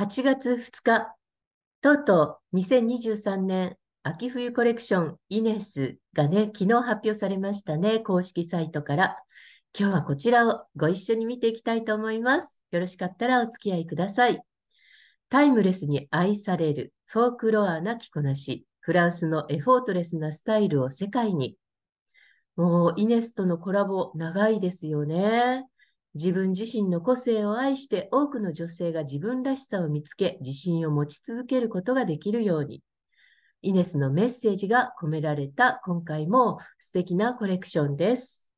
8月2日、とうとう2023年秋冬コレクションイネスがね、昨日発表されましたね、公式サイトから。今日はこちらをご一緒に見ていきたいと思います。よろしかったらお付き合いください。タイムレスに愛されるフォークロアな着こなし、フランスのエフォートレスなスタイルを世界に。もうイネスとのコラボ長いですよね。自分自身の個性を愛して多くの女性が自分らしさを見つけ自信を持ち続けることができるようにイネスのメッセージが込められた今回も素敵なコレクションです。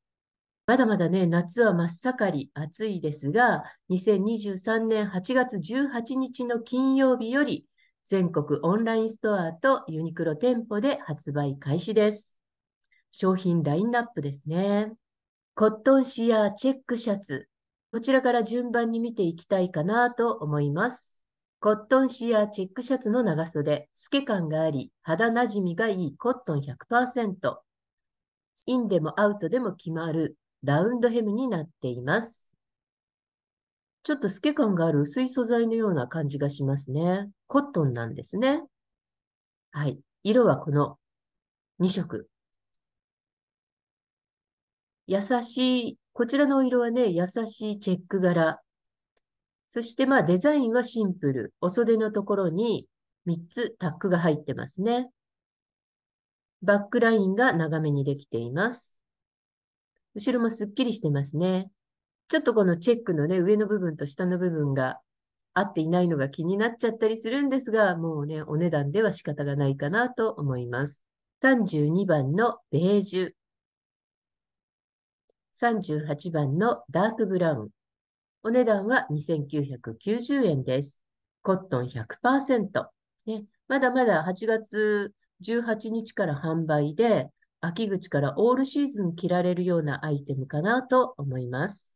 まだまだね、夏は真っ盛り暑いですが、2023年8月18日の金曜日より全国オンラインストアとユニクロ店舗で発売開始です。商品ラインナップですね。コットンシアーチェックシャツ、こちらから順番に見ていきたいかなと思います。コットンシアーチェックシャツの長袖、透け感があり、肌なじみがいいコットン100%。インでもアウトでも決まるラウンドヘムになっています。ちょっと透け感がある薄い素材のような感じがしますね。コットンなんですね。はい。色はこの2色。優しい、こちらのお色はね、優しいチェック柄。そしてまあデザインはシンプル。お袖のところに3つタックが入ってますね。バックラインが長めにできています。後ろもすっきりしてますね。ちょっとこのチェックのね、上の部分と下の部分が合っていないのが気になっちゃったりするんですが、もうね、お値段では仕方がないかなと思います。32番のベージュ。38番のダークブラウン。お値段は2990円です。コットン100%。ね、まだまだ8月18日から販売で、秋口からオールシーズン着られるようなアイテムかなと思います。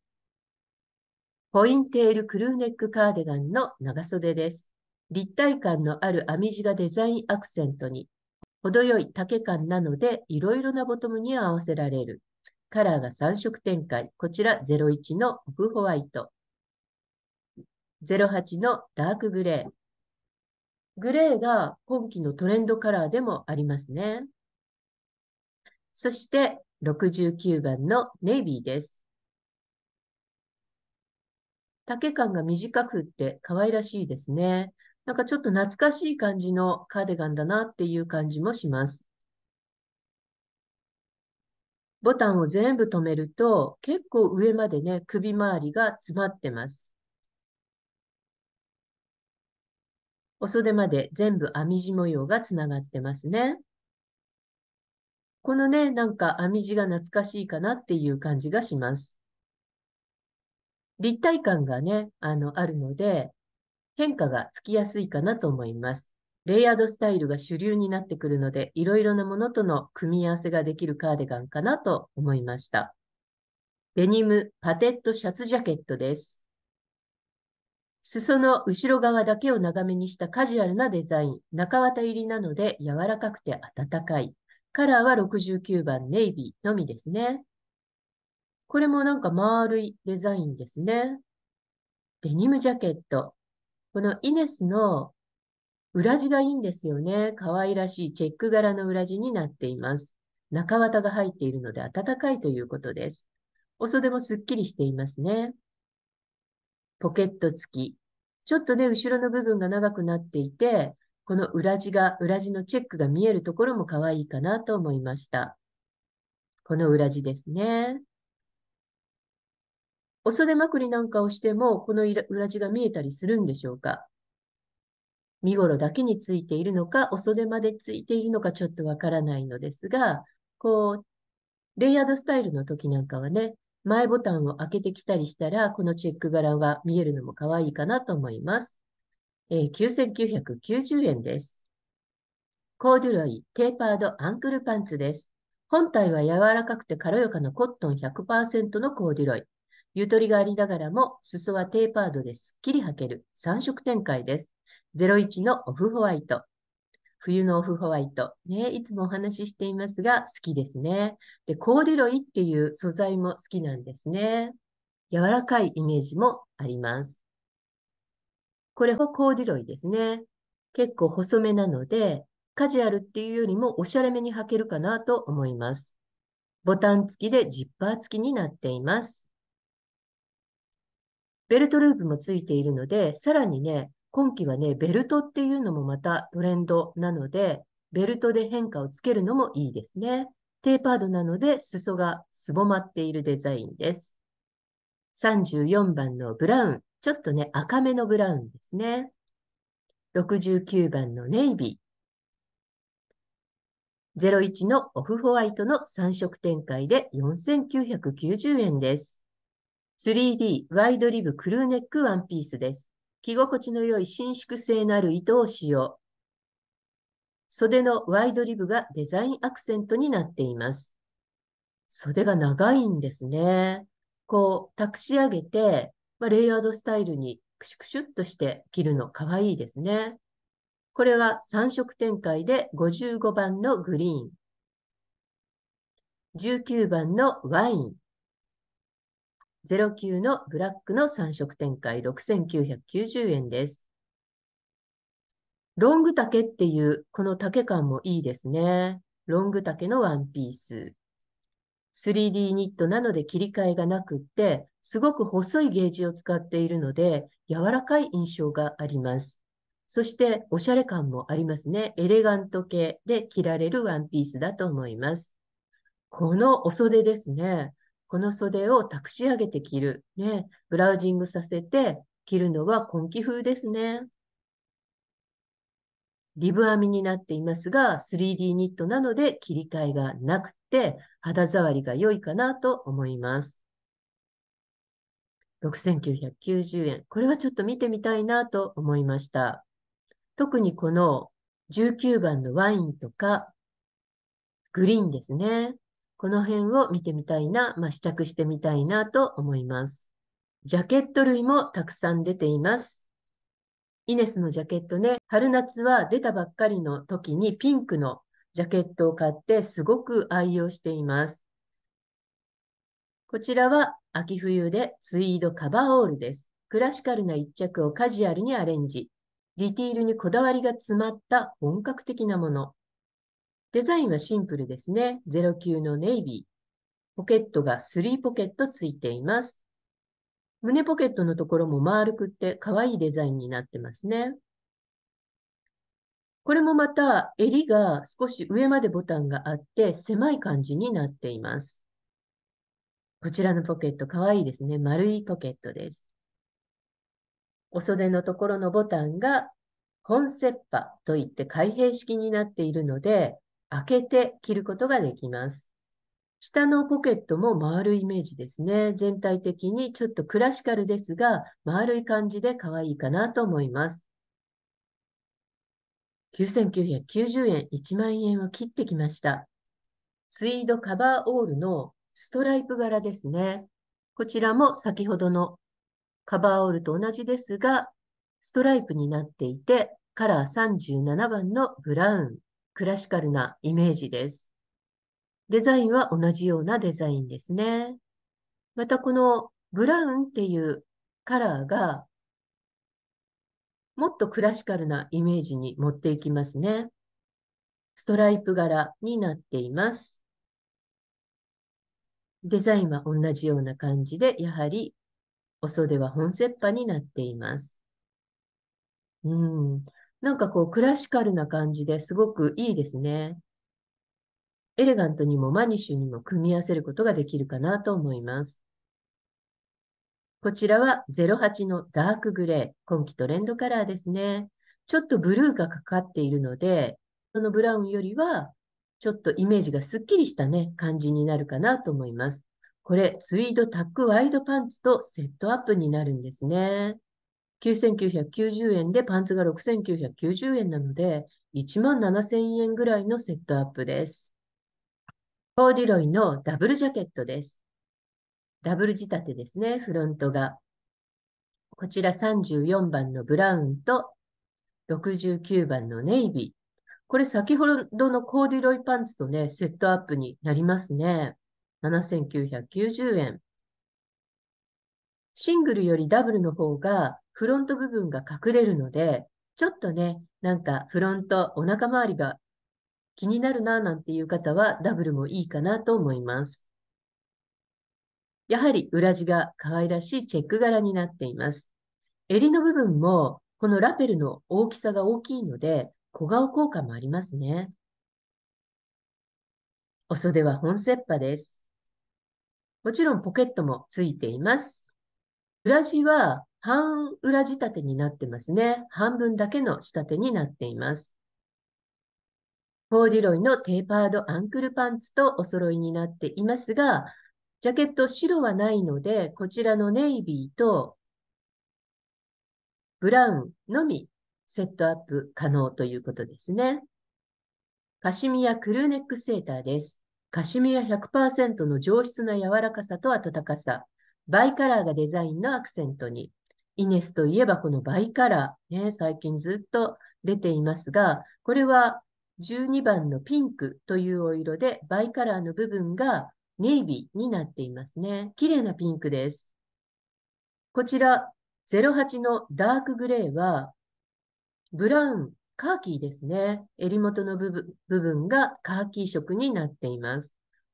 ポインテールクルーネックカーデガンの長袖です。立体感のある編み地がデザインアクセントに、程よい丈感なので、いろいろなボトムに合わせられる。カラーが3色展開。こちら01のオフホワイト。08のダークグレー。グレーが今季のトレンドカラーでもありますね。そして69番のネイビーです。丈感が短くって可愛らしいですね。なんかちょっと懐かしい感じのカーディガンだなっていう感じもします。ボタンを全部止めると、結構上までね、首周りが詰まってます。お袖まで全部編み地模様がつながってますね。このね、なんか編み地が懐かしいかなっていう感じがします。立体感がね、あの、あるので、変化がつきやすいかなと思います。レイヤードスタイルが主流になってくるので、いろいろなものとの組み合わせができるカーディガンかなと思いました。デニムパテットシャツジャケットです。裾の後ろ側だけを長めにしたカジュアルなデザイン、中綿入りなので柔らかくて暖かい。カラーは69番ネイビーのみですね。これもなんか丸いデザインですね。デニムジャケット。このイネスの裏地がいいんですよね。可愛らしいチェック柄の裏地になっています。中綿が入っているので暖かいということです。お袖もすっきりしていますね。ポケット付き。ちょっとね、後ろの部分が長くなっていて、この裏地が、裏地のチェックが見えるところも可愛いかなと思いました。この裏地ですね。お袖まくりなんかをしても、この裏地が見えたりするんでしょうか身頃だけについているのか、お袖までついているのかちょっとわからないのですが、こう、レイヤードスタイルの時なんかはね、前ボタンを開けてきたりしたら、このチェック柄が見えるのも可愛いかなと思います。えー、9990円です。コーデュロイ、テーパード、アンクルパンツです。本体は柔らかくて軽やかなコットン100%のコーデュロイ。ゆとりがありながらも、裾はテーパードですっきり履ける3色展開です。01のオフホワイト。冬のオフホワイト。ね、いつもお話ししていますが、好きですね。で、コーデュロイっていう素材も好きなんですね。柔らかいイメージもあります。これもコーデュロイですね。結構細めなので、カジュアルっていうよりもおしゃれめに履けるかなと思います。ボタン付きでジッパー付きになっています。ベルトループも付いているので、さらにね、今季はね、ベルトっていうのもまたトレンドなので、ベルトで変化をつけるのもいいですね。テーパードなので、裾がすぼまっているデザインです。34番のブラウン。ちょっとね、赤めのブラウンですね。69番のネイビー。01のオフホワイトの3色展開で4990円です。3D ワイドリブクルーネックワンピースです。着心地の良い伸縮性のある糸を使用。袖のワイドリブがデザインアクセントになっています。袖が長いんですね。こう、たくし上げて、まあ、レイヤードスタイルにクシュクシュっとして着るのかわいいですね。これは3色展開で55番のグリーン、19番のワイン、09のブラックの3色展開6990円です。ロング丈っていう、この丈感もいいですね。ロング丈のワンピース。3D ニットなので切り替えがなくって、すごく細いゲージを使っているので、柔らかい印象があります。そして、おしゃれ感もありますね。エレガント系で着られるワンピースだと思います。このお袖ですね。この袖を託し上げて着る。ね、ブラウジングさせて着るのは根気風ですね。リブ編みになっていますが、3D ニットなので切り替えがなくて、肌触りが良いかなと思います。6990円。これはちょっと見てみたいなと思いました。特にこの19番のワインとか、グリーンですね。この辺を見てみたいな、まあ、試着してみたいなと思います。ジャケット類もたくさん出ています。イネスのジャケットね、春夏は出たばっかりの時にピンクのジャケットを買ってすごく愛用しています。こちらは秋冬でツイードカバーオールです。クラシカルな一着をカジュアルにアレンジ。ディティールにこだわりが詰まった本格的なもの。デザインはシンプルですね。09のネイビー。ポケットが3ポケットついています。胸ポケットのところも丸くって可愛いデザインになってますね。これもまた襟が少し上までボタンがあって狭い感じになっています。こちらのポケット可愛いですね。丸いポケットです。お袖のところのボタンが本ッパといって開閉式になっているので、開けて着ることができます。下のポケットも丸いイメージですね。全体的にちょっとクラシカルですが、丸い感じで可愛いかなと思います。9990円、1万円を切ってきました。ツイードカバーオールのストライプ柄ですね。こちらも先ほどのカバーオールと同じですが、ストライプになっていて、カラー37番のブラウン。クラシカルなイメージです。デザインは同じようなデザインですね。またこのブラウンっていうカラーがもっとクラシカルなイメージに持っていきますね。ストライプ柄になっています。デザインは同じような感じで、やはりお袖は本切羽になっています。うん。なんかこうクラシカルな感じですごくいいですね。エレガントにもマニッシュにも組み合わせることができるかなと思います。こちらは08のダークグレー、今季トレンドカラーですね。ちょっとブルーがかかっているので、そのブラウンよりはちょっとイメージがすっきりしたね、感じになるかなと思います。これ、ツイードタックワイドパンツとセットアップになるんですね。9990円でパンツが6990円なので、1万7000円ぐらいのセットアップです。コーディロイのダブルジャケットです。ダブル仕立てですね、フロントが。こちら34番のブラウンと69番のネイビー。これ先ほどのコーディロイパンツとね、セットアップになりますね。7990円。シングルよりダブルの方がフロント部分が隠れるので、ちょっとね、なんかフロント、お腹周りが気になるななんていう方はダブルもいいかなと思います。やはり裏地が可愛らしいチェック柄になっています。襟の部分もこのラペルの大きさが大きいので小顔効果もありますね。お袖は本切羽です。もちろんポケットもついています。裏地は半裏仕立てになってますね。半分だけの仕立てになっています。コーデュロイのテーパードアンクルパンツとお揃いになっていますが、ジャケット白はないので、こちらのネイビーとブラウンのみセットアップ可能ということですね。カシミヤクルーネックセーターです。カシミヤ100%の上質な柔らかさと暖かさ、バイカラーがデザインのアクセントに、イネスといえばこのバイカラー、ね、最近ずっと出ていますが、これは12番のピンクというお色で、バイカラーの部分がネイビーになっていますね。綺麗なピンクです。こちら、08のダークグレーは、ブラウン、カーキーですね。襟元の部分部分がカーキー色になっています。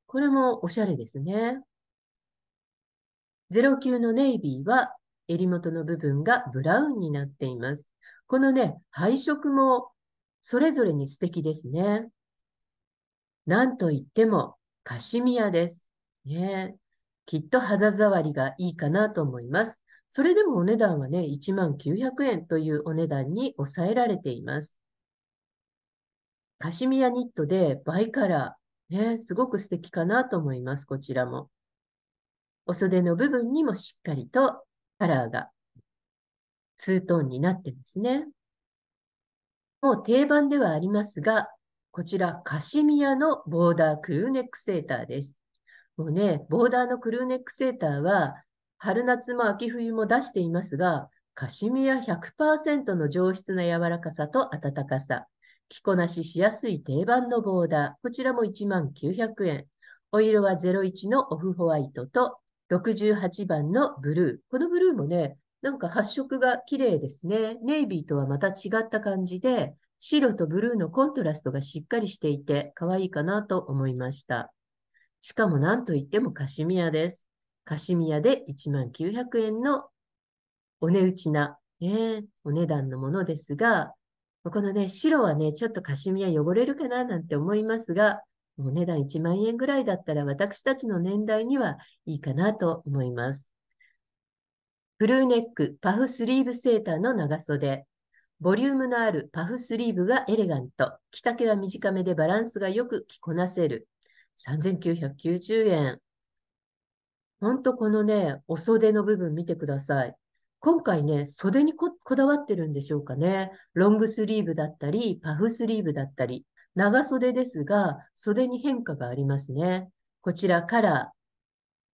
これもおしゃれですね。09のネイビーは襟元の部分がブラウンになっています。このね、配色もそれぞれに素敵ですね。なんといってもカシミヤです。ね、きっと肌触りがいいかなと思います。それでもお値段はね、1万900円というお値段に抑えられています。カシミヤニットでバイカラー、ね、すごく素敵かなと思います、こちらも。お袖の部分にもしっかりとカラーがツートーンになってますね。もう定番ではありますが、こちらカシミヤのボーダークルーネックセーターです。もうね、ボーダーのクルーネックセーターは、春夏も秋冬も出していますが、カシミヤ100%の上質な柔らかさと暖かさ、着こなししやすい定番のボーダー、こちらも1万900円。お色は01のオフホワイトと68番のブルー。このブルーもね、なんか発色が綺麗ですね。ネイビーとはまた違った感じで、白とブルーのコントラストがしっかりしていて、可愛いかなと思いました。しかも何といってもカシミヤです。カシミヤで1万9 0 0円のお値打ちな、ね、お値段のものですが、このね、白はね、ちょっとカシミヤ汚れるかななんて思いますが、お値段1万円ぐらいだったら私たちの年代にはいいかなと思います。ブルーネックパフスリーブセーターの長袖、ボリュームのあるパフスリーブがエレガント、着丈は短めでバランスがよく着こなせる、3990円。ほんとこのね、お袖の部分見てください。今回ね、袖にこだわってるんでしょうかね。ロングスリーブだったり、パフスリーブだったり。長袖ですが、袖に変化がありますね。こちらカラ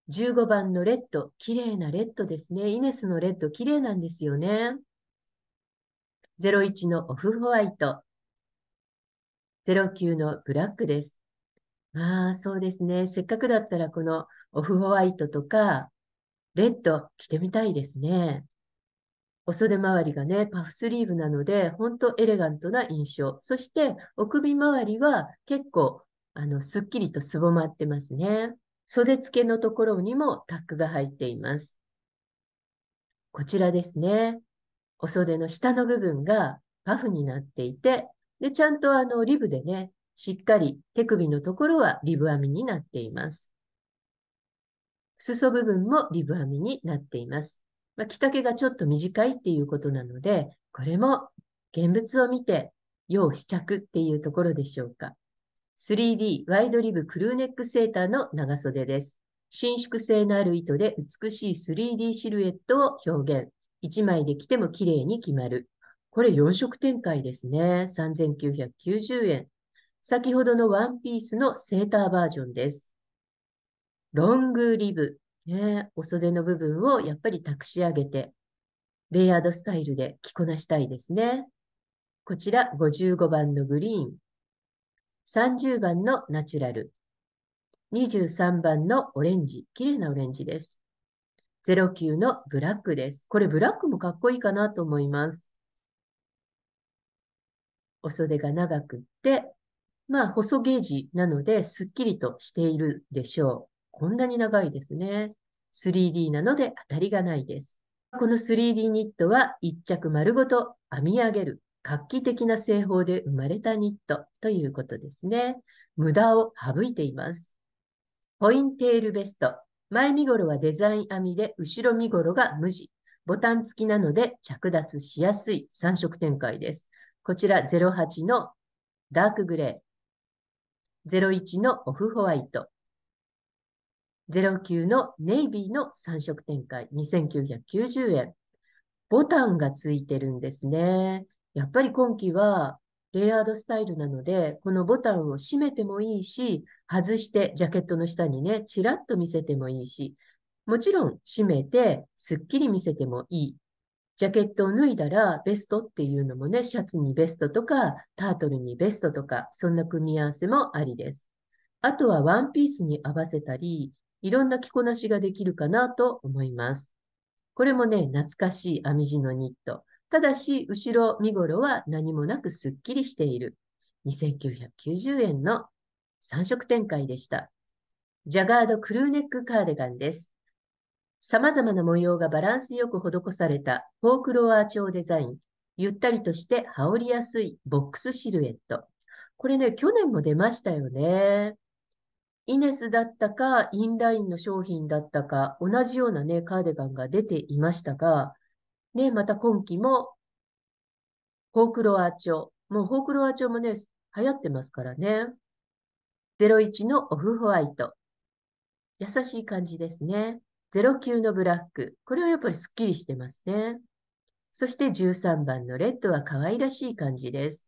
ー。15番のレッド。綺麗なレッドですね。イネスのレッド、綺麗なんですよね。01のオフホワイト。09のブラックです。まあ、そうですね。せっかくだったらこのオフホワイトとか、レッド着てみたいですね。お袖周りがね、パフスリーブなので、ほんとエレガントな印象。そして、お首周りは結構、あの、すっきりとすぼまってますね。袖付けのところにもタックが入っています。こちらですね。お袖の下の部分がパフになっていて、で、ちゃんとあの、リブでね、しっかり手首のところはリブ編みになっています。裾部分もリブ編みになっています。まあ、着丈がちょっと短いっていうことなので、これも現物を見て、要試着っていうところでしょうか。3D ワイドリブクルーネックセーターの長袖です。伸縮性のある糸で美しい 3D シルエットを表現。1枚で着ても綺麗に決まる。これ4色展開ですね。3990円。先ほどのワンピースのセーターバージョンです。ロングリブ、ね、お袖の部分をやっぱり託し上げて、レイヤードスタイルで着こなしたいですね。こちら55番のグリーン、30番のナチュラル、23番のオレンジ、綺麗なオレンジです。09のブラックです。これブラックもかっこいいかなと思います。お袖が長くって、まあ細ゲージなのですっきりとしているでしょう。こんなに長いですね。3D なので当たりがないです。この 3D ニットは一着丸ごと編み上げる画期的な製法で生まれたニットということですね。無駄を省いています。ポインテールベスト。前身頃はデザイン編みで、後ろ身頃が無地。ボタン付きなので着脱しやすい3色展開です。こちら08のダークグレー、01のオフホワイト、09のネイビーの3色展開、2990円。ボタンがついてるんですね。やっぱり今季はレイヤードスタイルなので、このボタンを閉めてもいいし、外してジャケットの下にね、ちらっと見せてもいいし、もちろん閉めてすっきり見せてもいい。ジャケットを脱いだらベストっていうのもね、シャツにベストとか、タートルにベストとか、そんな組み合わせもありです。あとはワンピースに合わせたり、いろんな着こなしができるかなと思います。これもね、懐かしい編み地のニット。ただし、後ろ身頃は何もなくすっきりしている。2990円の3色展開でした。ジャガードクルーネックカーデガンです。様々な模様がバランスよく施されたフォークロア調デザイン。ゆったりとして羽織りやすいボックスシルエット。これね、去年も出ましたよね。イネスだったか、インラインの商品だったか、同じようなね、カーディガンが出ていましたが、ね、また今期も、フォークロア調。もうフォークロア調もね、流行ってますからね。01のオフホワイト。優しい感じですね。09のブラック。これはやっぱりすっきりしてますね。そして13番のレッドは可愛らしい感じです。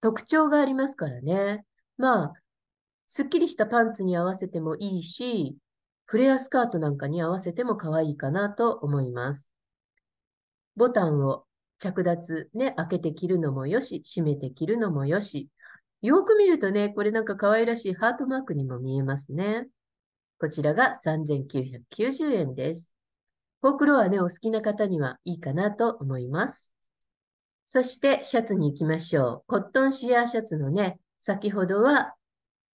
特徴がありますからね。まあ、すっきりしたパンツに合わせてもいいし、フレアスカートなんかに合わせても可愛いかなと思います。ボタンを着脱、ね、開けて着るのもよし、閉めて着るのもよし。よく見るとね、これなんか可愛らしいハートマークにも見えますね。こちらが3990円です。フォークロアね、お好きな方にはいいかなと思います。そして、シャツに行きましょう。コットンシアーシャツのね、先ほどは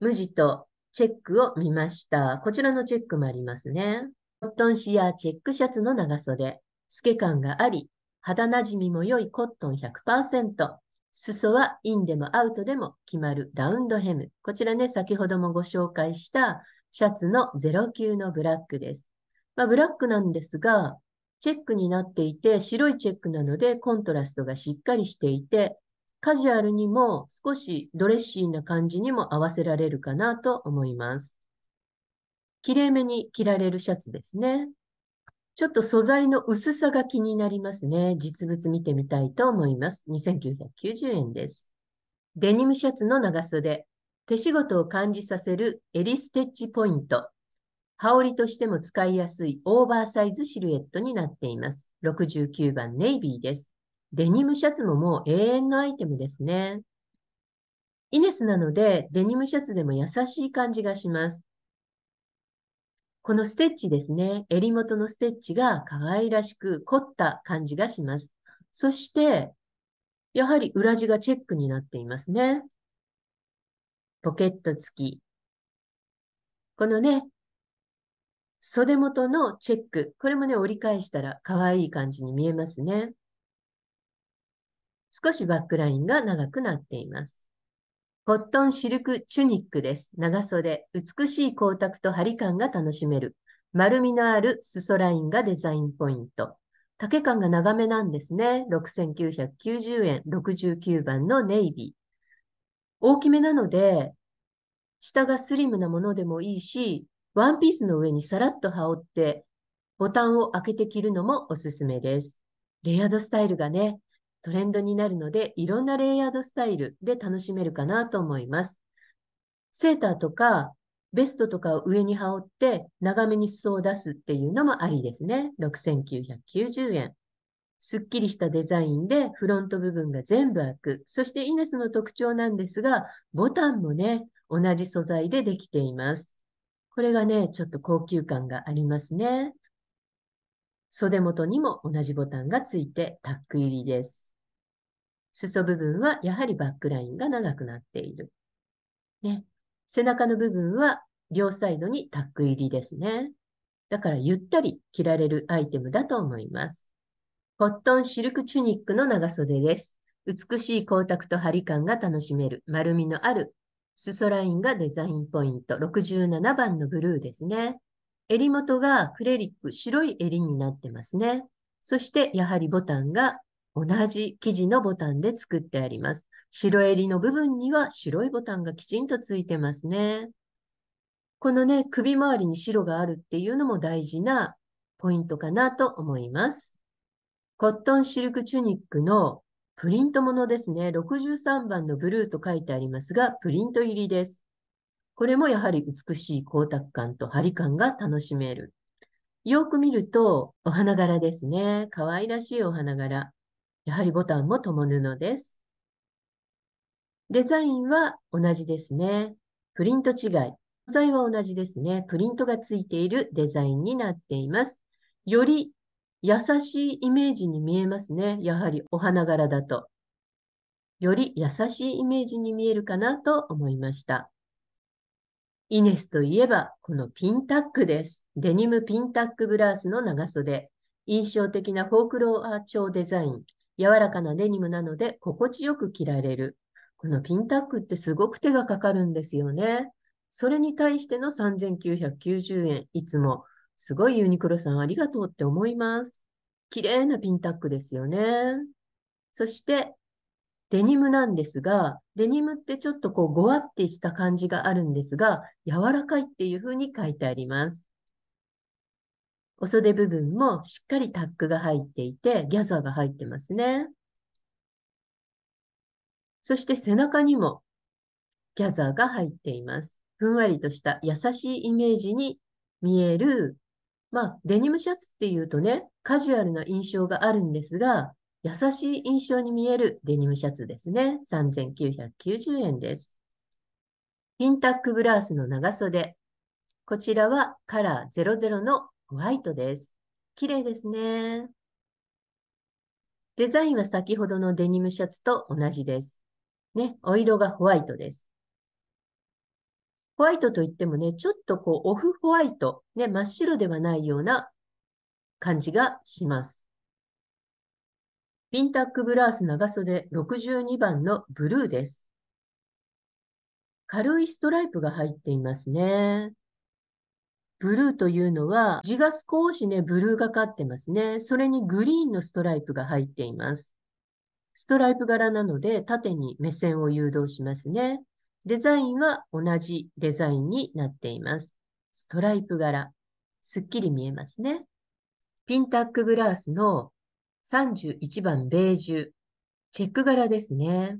無地とチェックを見ました。こちらのチェックもありますね。コットンシやチェックシャツの長袖、透け感があり、肌なじみも良いコットン100%、裾はインでもアウトでも決まるラウンドヘム。こちらね、先ほどもご紹介したシャツの09のブラックです。まあ、ブラックなんですが、チェックになっていて、白いチェックなのでコントラストがしっかりしていて、カジュアルにも少しドレッシーな感じにも合わせられるかなと思います。綺麗めに着られるシャツですね。ちょっと素材の薄さが気になりますね。実物見てみたいと思います。2990円です。デニムシャツの長袖。手仕事を感じさせる襟ステッチポイント。羽織としても使いやすいオーバーサイズシルエットになっています。69番ネイビーです。デニムシャツももう永遠のアイテムですね。イネスなので、デニムシャツでも優しい感じがします。このステッチですね。襟元のステッチが可愛らしく凝った感じがします。そして、やはり裏地がチェックになっていますね。ポケット付き。このね、袖元のチェック。これもね、折り返したら可愛い感じに見えますね。少しバックラインが長くなっています。コットンシルクチュニックです。長袖、美しい光沢と張り感が楽しめる。丸みのある裾ラインがデザインポイント。丈感が長めなんですね。6990円、69番のネイビー。大きめなので、下がスリムなものでもいいし、ワンピースの上にさらっと羽織って、ボタンを開けて着るのもおすすめです。レイードスタイルがね、トレンドになるので、いろんなレイヤードスタイルで楽しめるかなと思います。セーターとかベストとかを上に羽織って長めに裾を出すっていうのもありですね。6990円。すっきりしたデザインでフロント部分が全部開く。そしてイネスの特徴なんですが、ボタンもね、同じ素材でできています。これがね、ちょっと高級感がありますね。袖元にも同じボタンがついてタック入りです。裾部分はやはりバックラインが長くなっている。ね。背中の部分は両サイドにタック入りですね。だからゆったり着られるアイテムだと思います。コットンシルクチュニックの長袖です。美しい光沢と張り感が楽しめる丸みのある裾ラインがデザインポイント67番のブルーですね。襟元がクレリック白い襟になってますね。そしてやはりボタンが同じ生地のボタンで作ってあります。白襟の部分には白いボタンがきちんとついてますね。このね、首周りに白があるっていうのも大事なポイントかなと思います。コットンシルクチュニックのプリントものですね。63番のブルーと書いてありますが、プリント入りです。これもやはり美しい光沢感と張り感が楽しめる。よく見ると、お花柄ですね。可愛らしいお花柄。やはりボタンも共布です。デザインは同じですね。プリント違い。素材は同じですね。プリントがついているデザインになっています。より優しいイメージに見えますね。やはりお花柄だと。より優しいイメージに見えるかなと思いました。イネスといえば、このピンタックです。デニムピンタックブラウスの長袖。印象的なフォークローア調デザイン。柔らかなデニムなので心地よく着られる。このピンタックってすごく手がかかるんですよね。それに対しての3990円。いつもすごいユニクロさんありがとうって思います。綺麗なピンタックですよね。そしてデニムなんですが、デニムってちょっとこうごわってした感じがあるんですが、柔らかいっていうふうに書いてあります。お袖部分もしっかりタックが入っていて、ギャザーが入ってますね。そして背中にもギャザーが入っています。ふんわりとした優しいイメージに見える。まあ、デニムシャツっていうとね、カジュアルな印象があるんですが、優しい印象に見えるデニムシャツですね。3990円です。ピンタックブラウスの長袖。こちらはカラー00のホワイトです。綺麗ですね。デザインは先ほどのデニムシャツと同じです。ね、お色がホワイトです。ホワイトといってもね、ちょっとこうオフホワイト、ね、真っ白ではないような感じがします。ピンタックブラウス長袖62番のブルーです。軽いストライプが入っていますね。ブルーというのは字が少しね、ブルーがかってますね。それにグリーンのストライプが入っています。ストライプ柄なので縦に目線を誘導しますね。デザインは同じデザインになっています。ストライプ柄。すっきり見えますね。ピンタックブラウスの31番ベージュ。チェック柄ですね。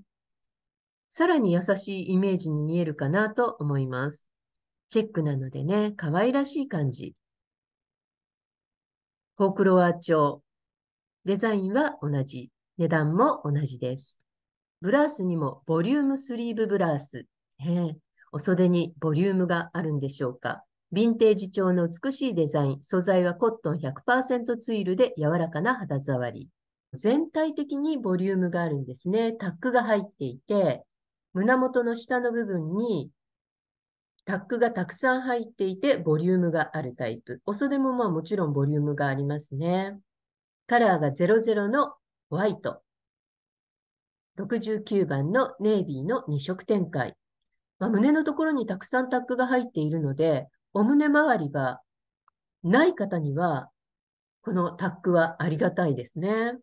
さらに優しいイメージに見えるかなと思います。チェックなのでね、可愛らしい感じ。フォークロア調。デザインは同じ。値段も同じです。ブラウスにもボリュームスリーブブラウス。え、お袖にボリュームがあるんでしょうか。ヴィンテージ調の美しいデザイン。素材はコットン100%ツイルで柔らかな肌触り。全体的にボリュームがあるんですね。タックが入っていて、胸元の下の部分にタックがたくさん入っていて、ボリュームがあるタイプ。お袖もまあもちろんボリュームがありますね。カラーが00のホワイト。69番のネイビーの2色展開。まあ、胸のところにたくさんタックが入っているので、お胸周りがない方には、このタックはありがたいですね。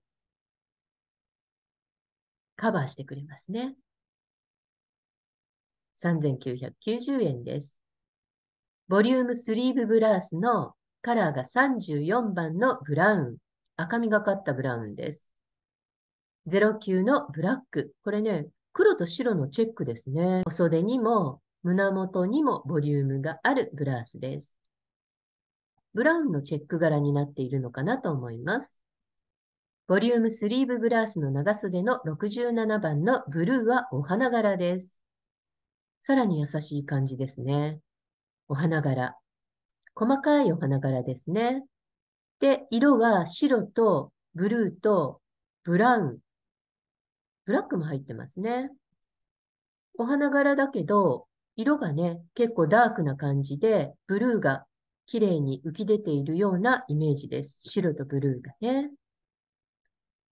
カバーしてくれますね。3990円です。ボリュームスリーブブラウスのカラーが34番のブラウン。赤みがかったブラウンです。09のブラック。これね、黒と白のチェックですね。お袖にも胸元にもボリュームがあるブラウスです。ブラウンのチェック柄になっているのかなと思います。ボリュームスリーブブラウスの長袖の67番のブルーはお花柄です。さらに優しい感じですね。お花柄。細かいお花柄ですね。で、色は白とブルーとブラウン。ブラックも入ってますね。お花柄だけど、色がね、結構ダークな感じで、ブルーが綺麗に浮き出ているようなイメージです。白とブルーがね。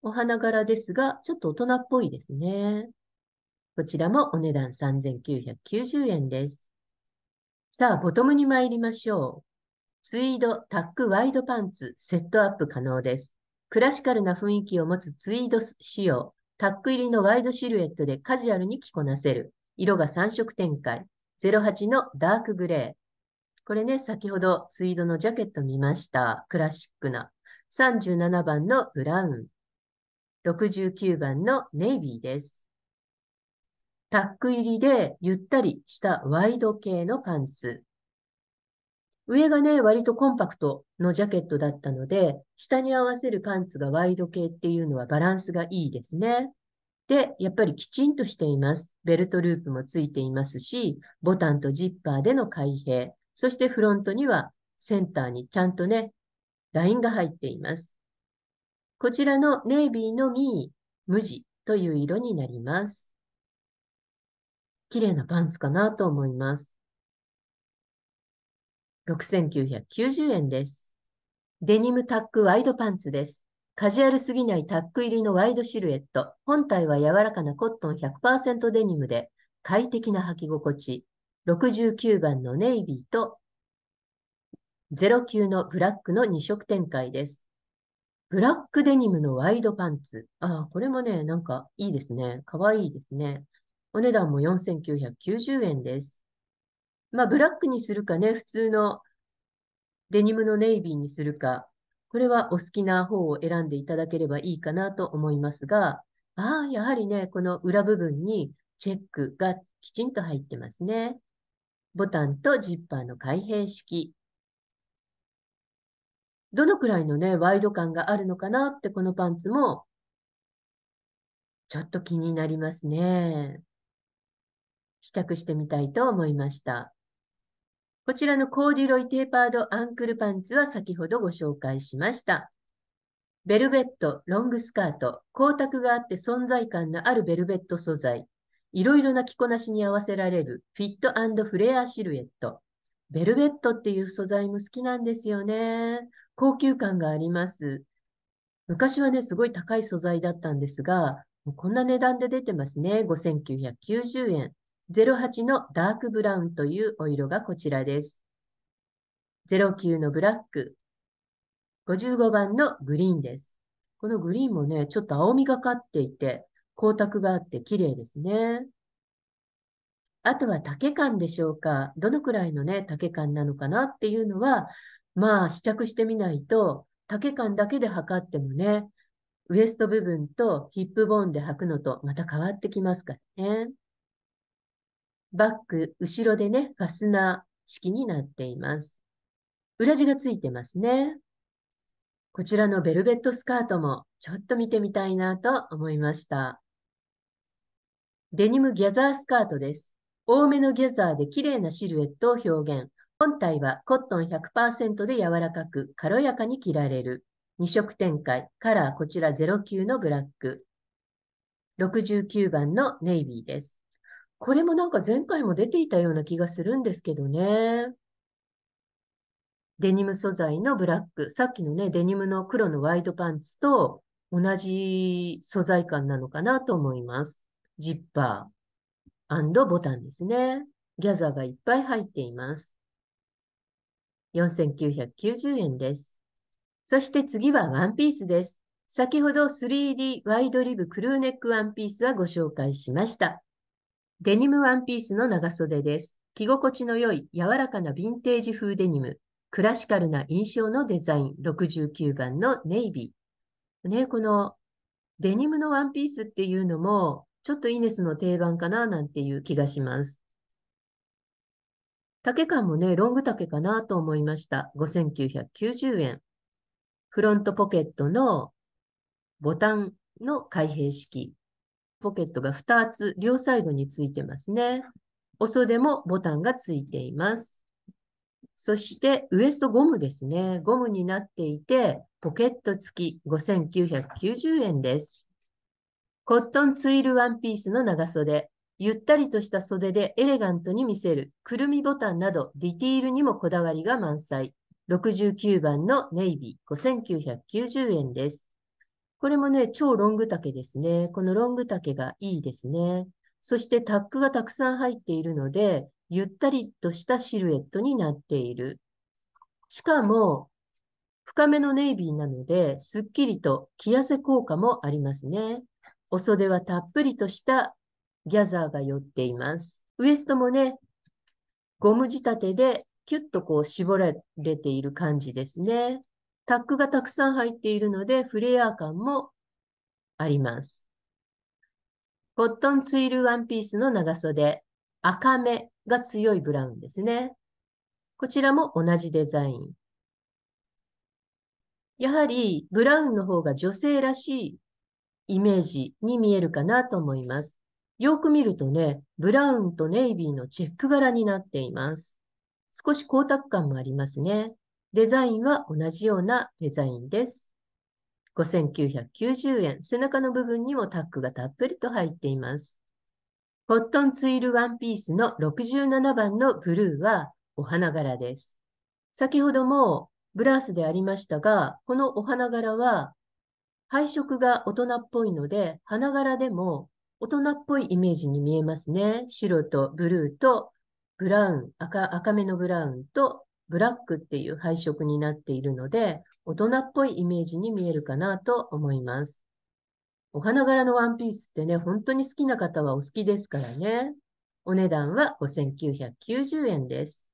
お花柄ですが、ちょっと大人っぽいですね。こちらもお値段3990円です。さあ、ボトムに参りましょう。ツイード、タック、ワイドパンツ、セットアップ可能です。クラシカルな雰囲気を持つツイード仕様、タック入りのワイドシルエットでカジュアルに着こなせる。色が3色展開。08のダークグレー。これね、先ほどツイードのジャケット見ました。クラシックな。37番のブラウン。69番のネイビーです。タック入りでゆったりしたワイド系のパンツ。上がね、割とコンパクトのジャケットだったので、下に合わせるパンツがワイド系っていうのはバランスがいいですね。で、やっぱりきちんとしています。ベルトループもついていますし、ボタンとジッパーでの開閉、そしてフロントにはセンターにちゃんとね、ラインが入っています。こちらのネイビーのみ無地という色になります。綺麗なパンツかなと思います。6990円です。デニムタックワイドパンツです。カジュアルすぎないタック入りのワイドシルエット。本体は柔らかなコットン100%デニムで、快適な履き心地。69番のネイビーと09のブラックの2色展開です。ブラックデニムのワイドパンツ。ああ、これもね、なんかいいですね。かわいいですね。お値段も4990円です。まあ、ブラックにするかね、普通のデニムのネイビーにするか、これはお好きな方を選んでいただければいいかなと思いますが、ああ、やはりね、この裏部分にチェックがきちんと入ってますね。ボタンとジッパーの開閉式。どのくらいのね、ワイド感があるのかなって、このパンツも、ちょっと気になりますね。試着してみたいと思いました。こちらのコーデュロイテーパードアンクルパンツは先ほどご紹介しました。ベルベット、ロングスカート、光沢があって存在感のあるベルベット素材、いろいろな着こなしに合わせられるフィットフレアシルエット。ベルベットっていう素材も好きなんですよね。高級感があります。昔はね、すごい高い素材だったんですが、こんな値段で出てますね。5990円。08のダークブラウンというお色がこちらです。09のブラック、55番のグリーンです。このグリーンもね、ちょっと青みがかっていて、光沢があって綺麗ですね。あとは竹感でしょうか。どのくらいのね、竹感なのかなっていうのは、まあ試着してみないと、竹感だけで測ってもね、ウエスト部分とヒップボーンで履くのとまた変わってきますからね。バック、後ろでね、ファスナー式になっています。裏地がついてますね。こちらのベルベットスカートもちょっと見てみたいなと思いました。デニムギャザースカートです。多めのギャザーで綺麗なシルエットを表現。本体はコットン100%で柔らかく軽やかに着られる。2色展開。カラーこちら09のブラック。69番のネイビーです。これもなんか前回も出ていたような気がするんですけどね。デニム素材のブラック。さっきのね、デニムの黒のワイドパンツと同じ素材感なのかなと思います。ジッパーボタンですね。ギャザーがいっぱい入っています。4990円です。そして次はワンピースです。先ほど 3D ワイドリブクルーネックワンピースはご紹介しました。デニムワンピースの長袖です。着心地の良い柔らかなヴィンテージ風デニム。クラシカルな印象のデザイン69番のネイビー。ね、このデニムのワンピースっていうのも、ちょっとイネスの定番かななんていう気がします。丈感もね、ロング丈かなと思いました。5990円。フロントポケットのボタンの開閉式。ポケットが2つ両サイドについてますね。お袖もボタンがついています。そしてウエストゴムですね。ゴムになっていて、ポケット付き5990円です。コットンツイルワンピースの長袖、ゆったりとした袖でエレガントに見せるくるみボタンなどディティールにもこだわりが満載。69番のネイビー5990円です。これもね、超ロング丈ですね。このロング丈がいいですね。そしてタックがたくさん入っているので、ゆったりとしたシルエットになっている。しかも、深めのネイビーなので、すっきりと着痩せ効果もありますね。お袖はたっぷりとしたギャザーが寄っています。ウエストもね、ゴム仕立てでキュッとこう絞られている感じですね。タックがたくさん入っているので、フレア感もあります。コットンツイルワンピースの長袖、赤目が強いブラウンですね。こちらも同じデザイン。やはりブラウンの方が女性らしいイメージに見えるかなと思います。よく見るとね、ブラウンとネイビーのチェック柄になっています。少し光沢感もありますね。デザインは同じようなデザインです。5990円。背中の部分にもタックがたっぷりと入っています。コットンツイルワンピースの67番のブルーはお花柄です。先ほどもブラウスでありましたが、このお花柄は配色が大人っぽいので、花柄でも大人っぽいイメージに見えますね。白とブルーとブラウン、赤赤めのブラウンとブラックっていう配色になっているので、大人っぽいイメージに見えるかなと思います。お花柄のワンピースってね、本当に好きな方はお好きですからね。お値段は5990円です。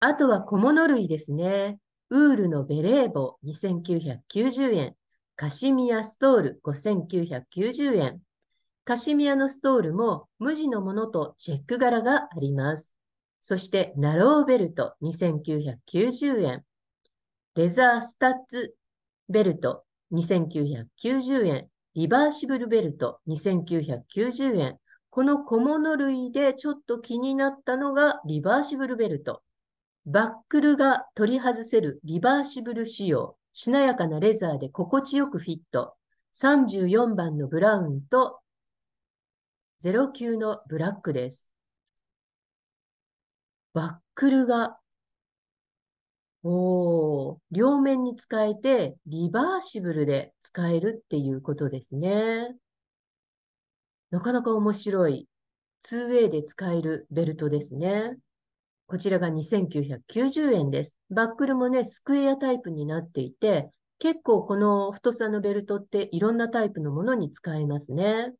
あとは小物類ですね。ウールのベレー帽2990円。カシミヤストール5990円。カシミヤのストールも無地のものとチェック柄があります。そしてナローベルト2990円。レザースタッツベルト2990円。リバーシブルベルト2990円。この小物類でちょっと気になったのがリバーシブルベルト。バックルが取り外せるリバーシブル仕様。しなやかなレザーで心地よくフィット。34番のブラウンと09のブラックです。バックルが、お両面に使えて、リバーシブルで使えるっていうことですね。なかなか面白い、2way で使えるベルトですね。こちらが2990円です。バックルもね、スクエアタイプになっていて、結構この太さのベルトっていろんなタイプのものに使えますね。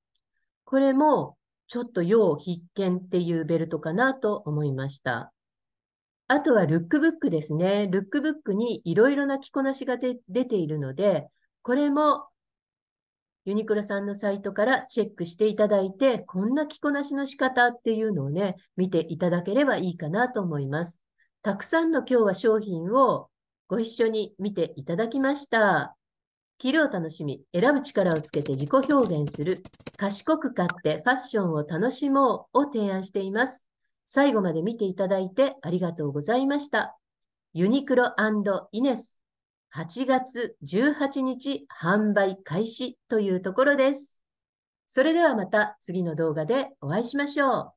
これもちょっと要必見っていうベルトかなと思いました。あとはルックブックですね。ルックブックにいろいろな着こなしが出ているので、これもユニクロさんのサイトからチェックしていただいて、こんな着こなしの仕方っていうのをね、見ていただければいいかなと思います。たくさんの今日は商品をご一緒に見ていただきました。着るを楽しみ、選ぶ力をつけて自己表現する、賢く買ってファッションを楽しもうを提案しています。最後まで見ていただいてありがとうございました。ユニクロイネス、8月18日販売開始というところです。それではまた次の動画でお会いしましょう。